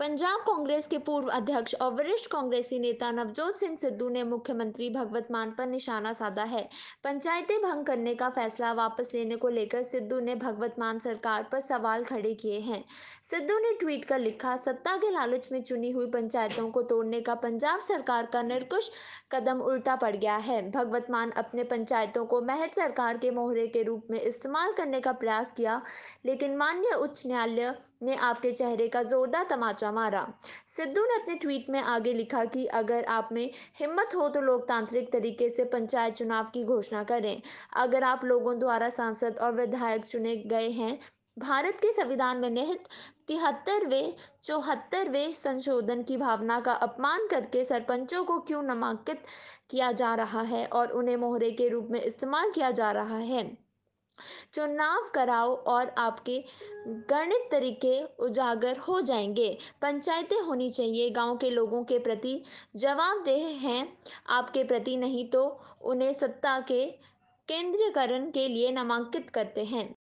पंजाब कांग्रेस के पूर्व अध्यक्ष और वरिष्ठ कांग्रेसी नेता नवजोत सिंह सिद्धू ने मुख्यमंत्री भगवत मान पर निशाना साधा है पंचायतें भंग करने का फैसला वापस लेने को लेकर सिद्धू ने भगवत मान सरकार पर सवाल खड़े किए हैं सिद्धू ने ट्वीट कर लिखा सत्ता के लालच में चुनी हुई पंचायतों को तोड़ने का पंजाब सरकार का निरकुश कदम उल्टा पड़ गया है भगवत मान अपने पंचायतों को महज सरकार के मोहरे के रूप में इस्तेमाल करने का प्रयास किया लेकिन मान्य उच्च न्यायालय ने आपके चेहरे का जोरदार तमाचा बाजा मारा सिद्धू ने अपने ट्वीट में आगे लिखा कि अगर आप में हिम्मत हो तो लोकतांत्रिक तरीके से पंचायत चुनाव की घोषणा करें अगर आप लोगों द्वारा सांसद और विधायक चुने गए हैं भारत के संविधान में निहित तिहत्तरवें चौहत्तरवें संशोधन की भावना का अपमान करके सरपंचों को क्यों नामांकित किया जा रहा है और उन्हें मोहरे के रूप में इस्तेमाल किया जा रहा है चुनाव कराओ और आपके गणित तरीके उजागर हो जाएंगे पंचायतें होनी चाहिए गांव के लोगों के प्रति जवाबदेह हैं आपके प्रति नहीं तो उन्हें सत्ता के केंद्रीकरण के लिए नामांकित करते हैं